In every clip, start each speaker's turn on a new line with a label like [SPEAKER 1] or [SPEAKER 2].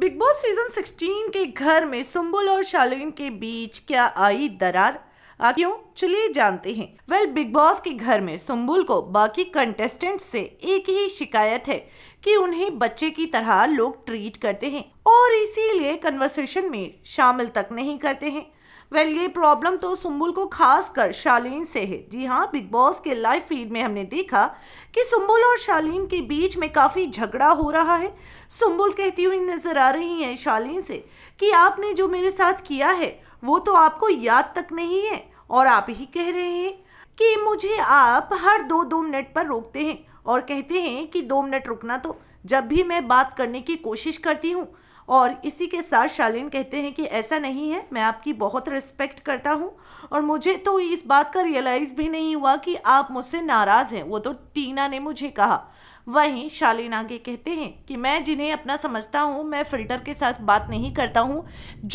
[SPEAKER 1] big boss season 16 के घर में सुम्बुल और शालिन के बीच क्या आई दरार क्यों चलिए जानते हैं वेल बिग बॉस के घर में सुम्बुल को बाकी कंटेस्टेंट से एक ही शिकायत है कि उन्हें बच्चे की तरह लोग ट्रीट करते हैं और इसीलिए कन्वर्सेशन में शामिल तक नहीं करते हैं वेल ये प्रॉब्लम तो सुम्बुल को खास कर शालीन से है जी हाँ बिग बॉस के लाइव फीड में हमने देखा कि सुम्बुल और शालीन के बीच में काफ़ी झगड़ा हो रहा है सुम्बुल कहती हुई नज़र आ रही हैं शालीन से कि आपने जो मेरे साथ किया है वो तो आपको याद तक नहीं है और आप ही कह रहे हैं कि मुझे आप हर दो दो मिनट पर रोकते हैं और कहते हैं कि दो मिनट रुकना तो जब भी मैं बात करने की कोशिश करती हूँ और इसी के साथ शालीन कहते हैं कि ऐसा नहीं है मैं आपकी बहुत रिस्पेक्ट करता हूँ और मुझे तो इस बात का रियलाइज़ भी नहीं हुआ कि आप मुझसे नाराज़ हैं वो तो टीना ने मुझे कहा वहीं शालीन आगे कहते हैं कि मैं जिन्हें अपना समझता हूँ मैं फिल्टर के साथ बात नहीं करता हूँ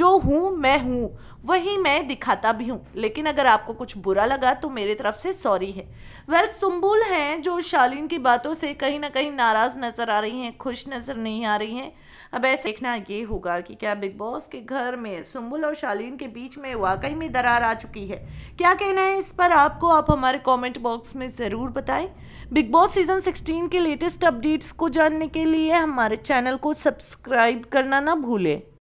[SPEAKER 1] जो हूँ मैं हूँ वही मैं दिखाता भी हूँ लेकिन अगर आपको कुछ बुरा लगा तो मेरे तरफ से सॉरी है वह सुम्बुल हैं जो शालीन की बातों से कहीं ना कहीं नाराज़ नज़र आ रही हैं खुश नज़र नहीं आ रही हैं अब ऐसे देखना ये होगा कि क्या बिग बॉस के घर में सुम्बुल और शालीन के बीच में वाकई में दरार आ चुकी है क्या कहना है इस पर आपको आप हमारे कॉमेंट बॉक्स में ज़रूर बताएं बिग बॉस सीज़न सिक्सटीन के लिए लेटेस्ट अपडेट्स को जानने के लिए हमारे चैनल को सब्सक्राइब करना ना भूलें